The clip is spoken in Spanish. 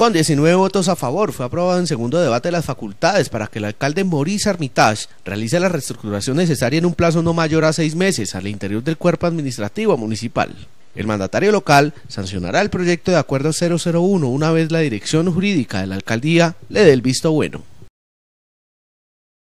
Con 19 votos a favor, fue aprobado en segundo debate de las facultades para que el alcalde Maurice Armitage realice la reestructuración necesaria en un plazo no mayor a seis meses al interior del cuerpo administrativo municipal. El mandatario local sancionará el proyecto de acuerdo 001 una vez la dirección jurídica de la alcaldía le dé el visto bueno.